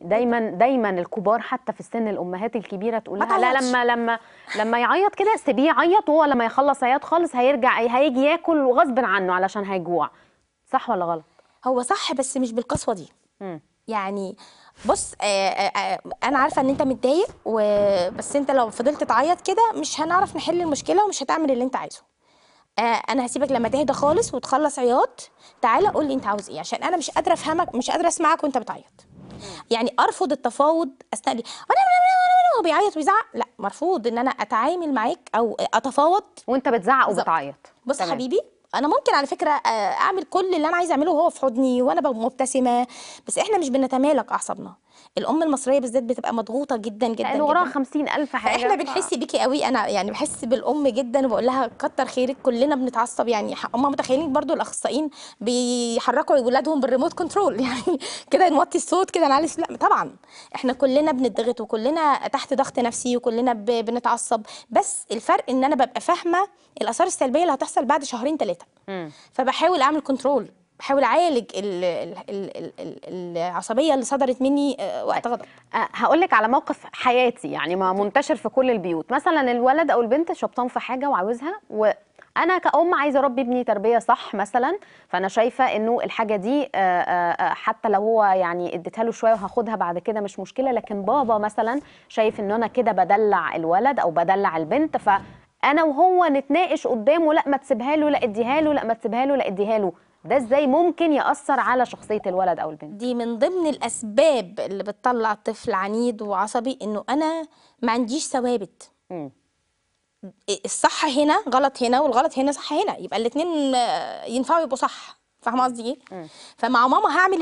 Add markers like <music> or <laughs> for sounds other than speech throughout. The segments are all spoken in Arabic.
دايما دايما الكبار حتى في السن الامهات الكبيره تقول لها لا لما لما لما يعيط كده سيبيه يعيط وهو لما يخلص عياط خالص هيرجع هيجي ياكل غصب عنه علشان هيجوع صح ولا غلط هو صح بس مش بالقسوه دي م. يعني بص آآ آه، آآ آه، آه، انا عارفه ان انت متضايق بس انت لو فضلت تعيط كده مش هنعرف نحل المشكله ومش هتعمل اللي انت عايزه انا هسيبك لما تهدى خالص وتخلص عياط تعالى قول لي انت عاوز ايه عشان انا مش قادره افهمك مش قادره اسمعك وانت بتعيط يعني ارفض التفاوض هو بيعيط ويزعق لا مرفوض ان انا اتعامل معاك او اتفاوض وانت بتزعق وبتعيط بص تمام. حبيبي انا ممكن على فكره آه، اعمل كل اللي انا عايزه اعمله وهو في حضني وانا مبتسمه بس احنا مش بنتمالك اعصابنا الام المصريه بالذات بتبقى مضغوطه جدا جدا لان يعني وراها 50000 حاجه احنا بنحس بيكي قوي انا يعني بحس بالام جدا وبقول لها كتر خيرك كلنا بنتعصب يعني هم متخيلين برضو الاخصائيين بيحركوا اولادهم بالريموت كنترول <laughs> يعني كده نوطي الصوت كده نعلي لا طبعا احنا كلنا بنضغط وكلنا تحت ضغط نفسي وكلنا بنتعصب بس الفرق ان انا ببقى فاهمه الاثار السلبيه اللي هتحصل بعد شهرين ثلاثه فبحاول اعمل كنترول بحاول اعالج العصبيه اللي صدرت مني آه، وقت طيب، غضب آه، هقول لك على موقف حياتي يعني ما منتشر في كل البيوت مثلا الولد او البنت شبطان في حاجه وعاوزها و انا كأم عايزه اربي ابني تربيه صح مثلا فانا شايفه انه الحاجه دي آه، حتى لو هو يعني اديتها له شويه وهاخدها بعد كده مش مشكله لكن بابا مثلا شايف ان انا كده بدلع الولد او بدلع البنت فانا وهو نتناقش قدامه لا ما تسيبها له لا اديها له لا ما تسيبها له لا اديها له ده ازاي ممكن ياثر على شخصيه الولد او البنت دي من ضمن الاسباب اللي بتطلع طفل عنيد وعصبي انه انا ما عنديش ثوابت الصح هنا غلط هنا والغلط هنا صح هنا يبقى الاثنين ينفعوا يبقوا صح فاهمه قصدي ايه فمع ماما هعمل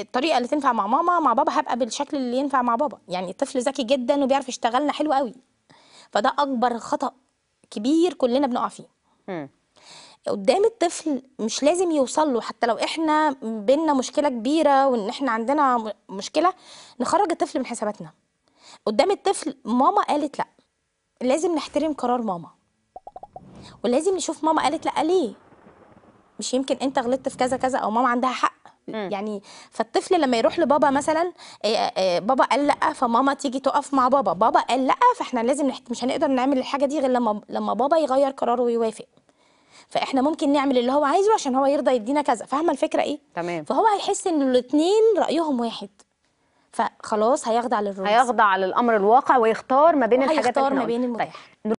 الطريقه اللي تنفع مع ماما مع بابا هبقى بالشكل اللي ينفع مع بابا يعني الطفل ذكي جدا وبيعرف يشتغلنا حلو قوي فده اكبر خطا كبير كلنا بنقع فيه قدام الطفل مش لازم يوصل له حتى لو احنا بينا مشكله كبيره وان احنا عندنا مشكله نخرج الطفل من حساباتنا قدام الطفل ماما قالت لا لازم نحترم قرار ماما ولازم نشوف ماما قالت لا ليه مش يمكن انت غلطت في كذا كذا او ماما عندها حق يعني فالطفل لما يروح لبابا مثلا بابا قال لا فماما تيجي تقف مع بابا بابا قال لا فاحنا لازم مش هنقدر نعمل الحاجه دي غير لما لما بابا يغير قراره ويوافق فاحنا ممكن نعمل اللي هو عايزه عشان هو يرضى يدينا كذا فاهمه الفكره ايه تمام فهو هيحس ان الاثنين رايهم واحد فخلاص هيخضع للرؤيه هيخضع للامر الواقع ويختار ما بين الحاجات اللي ما بين المتاح طيب.